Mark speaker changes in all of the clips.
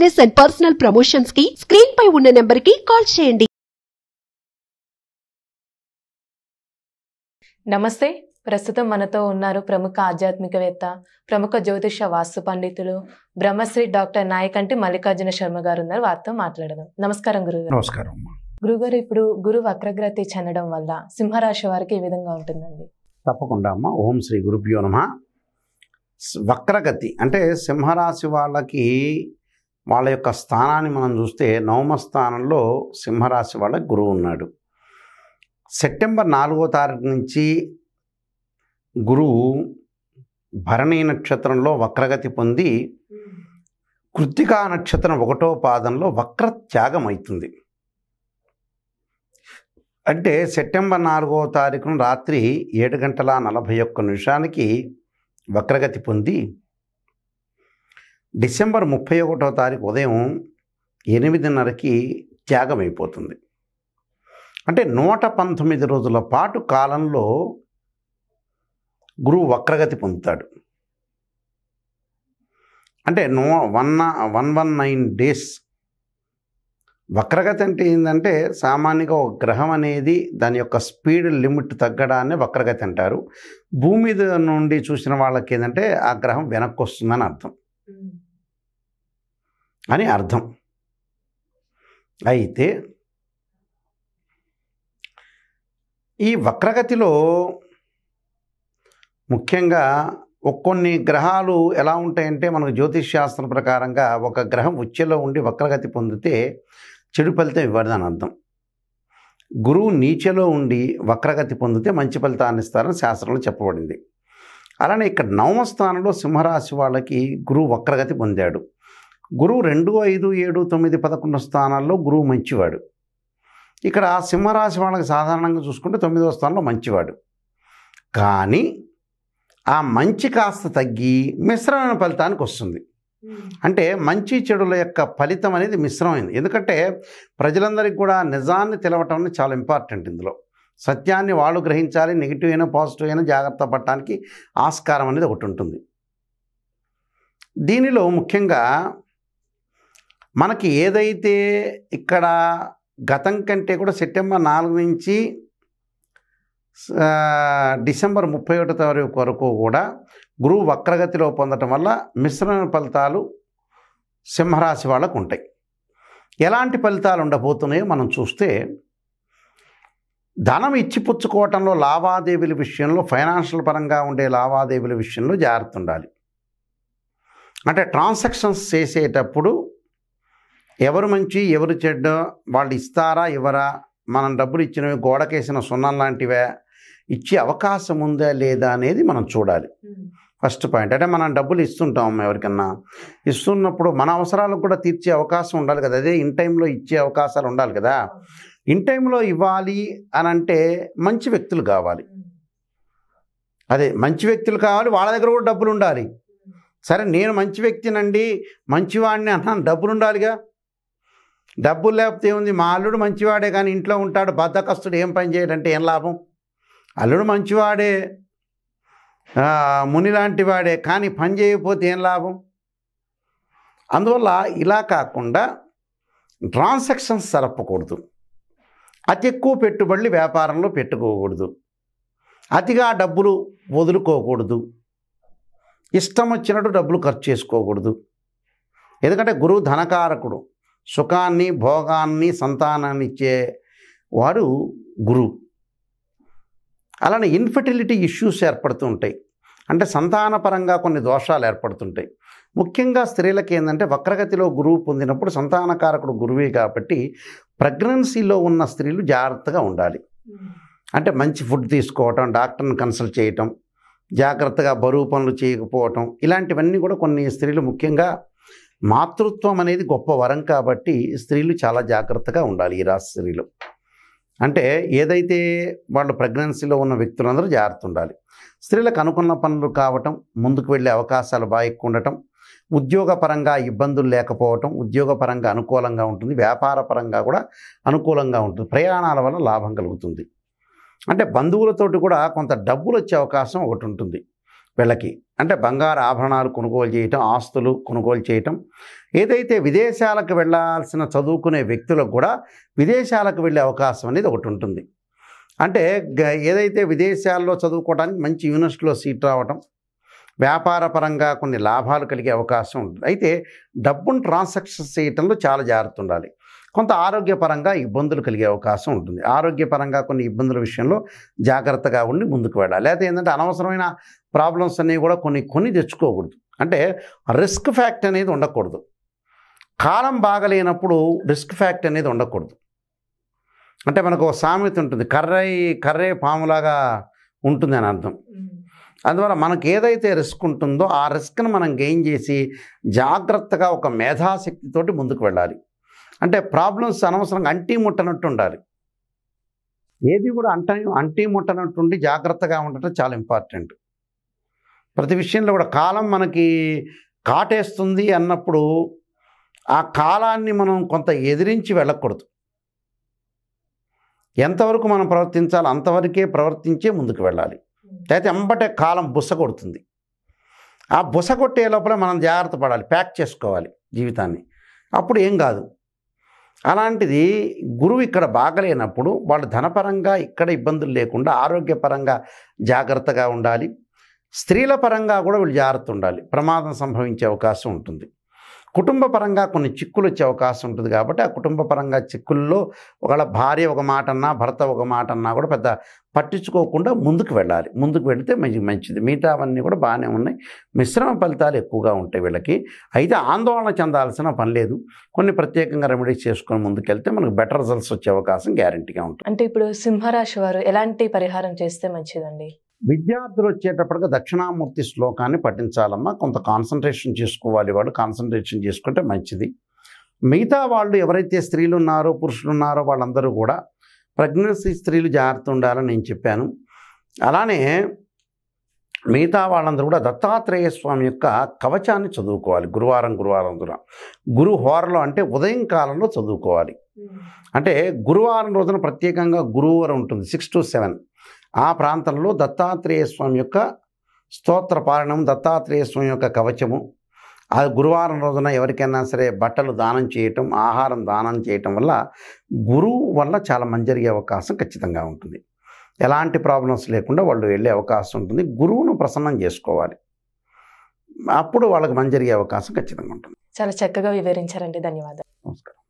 Speaker 1: business and personal promotions కి screen పై ఉన్న నెంబర్ కి కాల్ చేయండి నమస్తే ప్రస్తుతం మనతో ఉన్నారు ప్రముఖ ఆధ్యాత్మికవేత్త ప్రముఖ జ్యోతిష వాస్తు పండితులు బ్రహ్మశ్రీ డాక్టర్ నాయకంటి మల్లికార్జున శర్మ గారు ఉన్నారు వారితో మాట్లాడదాం నమస్కారం గురువు నమస్కారం గురుగారు ఇప్పుడు గురు వక్రగ్రతి చెందడం వల్ల సింహరాశి వారికి ఏ విధంగా ఉంటుందండి
Speaker 2: తప్పకుండా అమ్మ ఓం శ్రీ గురుభ్యో నమ వక్రగతి అంటే సింహరాశి వాళ్ళకి వాళ్ళ యొక్క స్థానాన్ని మనం చూస్తే నవమ స్థానంలో సింహరాశి వాళ్ళ గురువు ఉన్నాడు సెప్టెంబర్ నాలుగో తారీఖు నుంచి గురువు భరణీ నక్షత్రంలో వక్రగతి పొంది కృత్తికా నక్షత్రం ఒకటో పాదంలో వక్ర త్యాగం అవుతుంది అంటే సెప్టెంబర్ నాలుగో తారీఖున రాత్రి ఏడు గంటల నలభై ఒక్క నిమిషానికి వక్రగతి పొంది డిసెంబర్ ముప్పై ఒకటో తారీఖు ఉదయం ఎనిమిదిన్నరకి త్యాగం అయిపోతుంది అంటే నూట పంతొమ్మిది రోజుల పాటు కాలంలో గురువు వక్రగతి పొందుతాడు అంటే no one one one nine days వక్రగతి అంటే ఏంటంటే సామాన్యంగా ఒక గ్రహం అనేది దాని యొక్క స్పీడ్ లిమిట్ తగ్గడాన్ని వక్రగతి అంటారు భూమి మీద నుండి చూసిన వాళ్ళకి ఏంటంటే ఆ గ్రహం వెనక్కి వస్తుందని అర్థం అని అర్థం అయితే ఈ వక్రగతిలో ముఖ్యంగా కొన్ని గ్రహాలు ఎలా ఉంటాయంటే మనకు జ్యోతిష్ శాస్త్రం ప్రకారంగా ఒక గ్రహం ఉచ్చలో ఉండి వక్రగతి పొందితే చెడు ఫలితం ఇవ్వదని అర్థం గురువు నీచలో ఉండి వక్రగతి పొందితే మంచి ఫలితాన్ని ఇస్తారని శాస్త్రంలో చెప్పబడింది అలానే ఇక్కడ నవమస్థానంలో స్థానంలో సింహరాశి వాళ్ళకి గురువు వక్రగతి పొందాడు గురువు రెండు ఐదు ఏడు తొమ్మిది పదకొండు స్థానాల్లో గురువు మంచివాడు ఇక్కడ సింహరాశి వాళ్ళకి సాధారణంగా చూసుకుంటే తొమ్మిదవ స్థానంలో మంచివాడు కానీ ఆ మంచి కాస్త తగ్గి మిశ్రమైన ఫలితానికి వస్తుంది అంటే మంచి చెడుల యొక్క ఫలితం అనేది మిశ్రమైంది ఎందుకంటే ప్రజలందరికీ కూడా నిజాన్ని తెలవటం అనేది చాలా ఇంపార్టెంట్ ఇందులో సత్యాన్ని వాళ్ళు గ్రహించాలి నెగిటివ్ అయినా పాజిటివ్ అయినా జాగ్రత్త పడటానికి ఆస్కారం అనేది ఒకటి ఉంటుంది దీనిలో ముఖ్యంగా మనకి ఏదైతే ఇక్కడ గతం కంటే కూడా సెప్టెంబర్ నాలుగు నుంచి డిసెంబర్ ముప్పై ఒకటో తారీఖు వరకు కూడా గురువు వక్రగతిలో పొందటం వల్ల మిశ్రమ ఫలితాలు సింహరాశి వాళ్ళకు ఉంటాయి ఎలాంటి ఫలితాలు ఉండబోతున్నాయో మనం చూస్తే ధనం ఇచ్చిపుచ్చుకోవటంలో లావాదేవీల విషయంలో ఫైనాన్షియల్ పరంగా ఉండే లావాదేవీల విషయంలో జాగ్రత్త ఉండాలి అంటే ట్రాన్సాక్షన్స్ చేసేటప్పుడు ఎవరు మంచి ఎవరు చెడ్డ వాళ్ళు ఇస్తారా ఇవ్వరా మనం డబ్బులు ఇచ్చినవి గోడకేసిన సున్నం లాంటివే ఇచ్చే అవకాశం ఉందా లేదా అనేది మనం చూడాలి ఫస్ట్ పాయింట్ అంటే మనం డబ్బులు ఇస్తుంటాం ఎవరికన్నా ఇస్తున్నప్పుడు మన అవసరాలకు కూడా తీర్చే అవకాశం ఉండాలి కదా అదే ఇన్ టైంలో ఇచ్చే అవకాశాలు ఉండాలి కదా ఇన్ టైంలో ఇవ్వాలి అని అంటే మంచి వ్యక్తులు కావాలి అదే మంచి వ్యక్తులు కావాలి వాళ్ళ దగ్గర కూడా డబ్బులు ఉండాలి సరే నేను మంచి వ్యక్తినండి మంచివాడిని అన్నాను డబ్బులు ఉండాలిగా డబ్బులు లేకపోతే ఏముంది మా అల్లుడు మంచివాడే కానీ ఇంట్లో ఉంటాడు బద్దకస్తుడు ఏం పని చేయడంటే ఏం లాభం అల్లుడు మంచివాడే ముని లాంటి వాడే కానీ పని చేయకపోతే ఏం లాభం అందువల్ల ఇలా కాకుండా ట్రాన్సాక్షన్స్ జరపకూడదు అతి ఎక్కువ పెట్టుబడులు వ్యాపారంలో పెట్టుకోకూడదు అతిగా డబ్బులు వదులుకోకూడదు ఇష్టం వచ్చినట్టు డబ్బులు ఖర్చు చేసుకోకూడదు ఎందుకంటే గురువు ధనకారకుడు సుఖాన్ని భోగాన్ని సంతానాన్ని ఇచ్చే వాడు గురువు అలానే ఇన్ఫర్టిలిటీ ఇష్యూస్ ఏర్పడుతూ ఉంటాయి అంటే సంతానపరంగా కొన్ని దోషాలు ఏర్పడుతుంటాయి ముఖ్యంగా స్త్రీలకు ఏంటంటే వక్రగతిలో గురువు పొందినప్పుడు సంతానకారకుడు గురువే కాబట్టి ప్రెగ్నెన్సీలో ఉన్న స్త్రీలు జాగ్రత్తగా ఉండాలి అంటే మంచి ఫుడ్ తీసుకోవటం డాక్టర్ని కన్సల్ట్ చేయటం జాగ్రత్తగా బరువు పనులు చేయకపోవటం ఇలాంటివన్నీ కూడా కొన్ని స్త్రీలు ముఖ్యంగా మాతృత్వం అనేది గొప్ప వరం కాబట్టి స్త్రీలు చాలా జాగ్రత్తగా ఉండాలి ఈ రాశి స్త్రీలు అంటే ఏదైతే వాళ్ళు ప్రెగ్నెన్సీలో ఉన్న వ్యక్తులందరూ జాగ్రత్త ఉండాలి స్త్రీలకు అనుకున్న పనులు కావటం ముందుకు వెళ్ళే అవకాశాలు బాగా ఎక్కువ ఉండటం ఉద్యోగపరంగా ఇబ్బందులు లేకపోవటం ఉద్యోగపరంగా అనుకూలంగా ఉంటుంది వ్యాపారపరంగా కూడా అనుకూలంగా ఉంటుంది ప్రయాణాల వల్ల లాభం కలుగుతుంది అంటే బంధువులతోటి కూడా కొంత డబ్బులు వచ్చే అవకాశం ఒకటి ఉంటుంది వీళ్ళకి అంటే బంగారు ఆభరణాలు కొనుగోలు చేయటం ఆస్తులు కొనుగోలు చేయటం ఏదైతే విదేశాలకు వెళ్ళాల్సిన చదువుకునే వ్యక్తులకు కూడా విదేశాలకు వెళ్ళే అవకాశం అనేది ఒకటి ఉంటుంది అంటే ఏదైతే విదేశాల్లో చదువుకోవడానికి మంచి యూనివర్సిటీలో సీట్ రావటం వ్యాపార పరంగా కొన్ని లాభాలు కలిగే అవకాశం ఉంటుంది అయితే డబ్బును ట్రాన్సాక్షన్ చేయటంలో చాలా జాగ్రత్త ఉండాలి కొంత ఆరోగ్యపరంగా ఇబ్బందులు కలిగే అవకాశం ఉంటుంది ఆరోగ్యపరంగా కొన్ని ఇబ్బందుల విషయంలో జాగ్రత్తగా ఉండి ముందుకు వెళ్ళాలి లేకపోతే ఏంటంటే అనవసరమైన ప్రాబ్లమ్స్ అనేవి కూడా కొన్ని కొన్ని తెచ్చుకోకూడదు అంటే రిస్క్ ఫ్యాక్ట్ అనేది ఉండకూడదు కాలం బాగలేనప్పుడు రిస్క్ ఫ్యాక్ట్ అనేది ఉండకూడదు అంటే మనకు ఒక సామెత ఉంటుంది కర్రై కర్రే పాములాగా ఉంటుంది అని అర్థం అందువల్ల మనకు ఏదైతే రిస్క్ ఉంటుందో ఆ రిస్క్ను మనం గెయిన్ చేసి జాగ్రత్తగా ఒక మేధాశక్తితోటి ముందుకు వెళ్ళాలి అంటే ప్రాబ్లమ్స్ అనవసరంగా అంటీ ముట్టనట్టు ఉండాలి ఏది కూడా అంట అంటీ ముట్టనట్టు ఉండి జాగ్రత్తగా ఉండటం చాలా ఇంపార్టెంట్ ప్రతి విషయంలో కూడా కాలం మనకి కాటేస్తుంది అన్నప్పుడు ఆ కాలాన్ని మనం కొంత ఎదిరించి వెళ్ళకూడదు ఎంతవరకు మనం ప్రవర్తించాలి అంతవరకే ప్రవర్తించే ముందుకు వెళ్ళాలి అయితే ఎంబటే కాలం బుస కొడుతుంది ఆ బుస కొట్టే లోపల మనం జాగ్రత్త పడాలి ప్యాక్ చేసుకోవాలి జీవితాన్ని అప్పుడు ఏం కాదు అలాంటిది గురువు ఇక్కడ బాగలేనప్పుడు వాళ్ళు ధనపరంగా ఇక్కడ ఇబ్బందులు లేకుండా ఆరోగ్యపరంగా జాగ్రత్తగా ఉండాలి స్త్రీల పరంగా కూడా వీళ్ళు జాగ్రత్త ఉండాలి ప్రమాదం సంభవించే అవకాశం ఉంటుంది కుటుంబ పరంగా కొన్ని చిక్కులు వచ్చే అవకాశం ఉంటుంది కాబట్టి ఆ కుటుంబ పరంగా చిక్కుల్లో ఒకవేళ భార్య ఒక మాట అన్నా భర్త ఒక మాట అన్నా కూడా పెద్ద పట్టించుకోకుండా ముందుకు వెళ్ళాలి ముందుకు వెళితే మంచి మంచిది మిగతా అవన్నీ కూడా బాగానే ఉన్నాయి మిశ్రమ ఫలితాలు ఎక్కువగా ఉంటాయి వీళ్ళకి అయితే ఆందోళన చెందాల్సిన పని లేదు కొన్ని ప్రత్యేకంగా రెమెడీస్ చేసుకొని ముందుకెళ్తే మనకు బెటర్ రిజల్ట్స్ వచ్చే అవకాశం గ్యారంటీగా ఉంటుంది
Speaker 1: అంటే ఇప్పుడు సింహరాశి వారు ఎలాంటి పరిహారం చేస్తే మంచిదండి
Speaker 2: విద్యార్థులు వచ్చేటప్పటికి దక్షిణామూర్తి శ్లోకాన్ని పఠించాలమ్మా కొంత కాన్సన్ట్రేషన్ చేసుకోవాలి వాడు కాన్సన్ట్రేషన్ చేసుకుంటే మంచిది మిగతా వాళ్ళు ఎవరైతే స్త్రీలు ఉన్నారో పురుషులు ఉన్నారో వాళ్ళందరూ కూడా ప్రెగ్నెన్సీ స్త్రీలు జాగ్రత్త ఉండాలని నేను చెప్పాను అలానే మిగతా వాళ్ళందరూ కూడా దత్తాత్రేయ స్వామి యొక్క కవచాన్ని చదువుకోవాలి గురువారం గురువారం రోజున గురు హోరలో అంటే ఉదయం కాలంలో చదువుకోవాలి అంటే గురువారం రోజున ప్రత్యేకంగా గురువారం ఉంటుంది సిక్స్ టు సెవెన్ ఆ ప్రాంతంలో దత్తాత్రేయ స్వామి యొక్క స్తోత్ర పారణం దత్తాత్రేయ స్వామి యొక్క కవచము అది గురువారం రోజున ఎవరికైనా సరే బట్టలు దానం చేయటం ఆహారం దానం చేయటం వల్ల గురువు వల్ల చాలా మంది జరిగే అవకాశం ఖచ్చితంగా ఉంటుంది ఎలాంటి ప్రాబ్లమ్స్ లేకుండా వాళ్ళు వెళ్ళే అవకాశం ఉంటుంది గురువును ప్రసన్నం చేసుకోవాలి అప్పుడు వాళ్ళకి మంచి జరిగే అవకాశం ఖచ్చితంగా ఉంటుంది
Speaker 1: చాలా చక్కగా వివరించారండి ధన్యవాదాలు నమస్కారం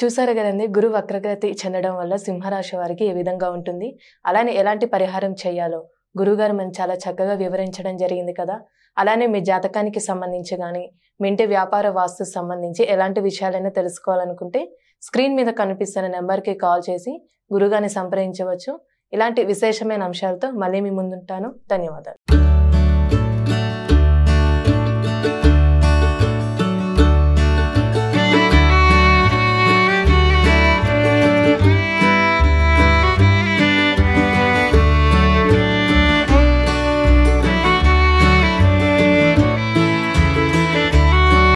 Speaker 1: చూసారు కదండి గురు వక్రగతి చెందడం వల్ల సింహరాశి వారికి ఏ విధంగా ఉంటుంది అలానే ఎలాంటి పరిహారం చేయాలో గురుగారు మనం చాలా చక్కగా వివరించడం జరిగింది కదా అలానే మీ జాతకానికి సంబంధించి కానీ మీ ఇంటి వ్యాపార వాస్తు సంబంధించి ఎలాంటి విషయాలైనా తెలుసుకోవాలనుకుంటే స్క్రీన్ మీద కనిపిస్తున్న నెంబర్కి కాల్ చేసి గురుగారిని సంప్రదించవచ్చు ఇలాంటి విశేషమైన అంశాలతో మళ్ళీ మీ ముందుంటాను ధన్యవాదాలు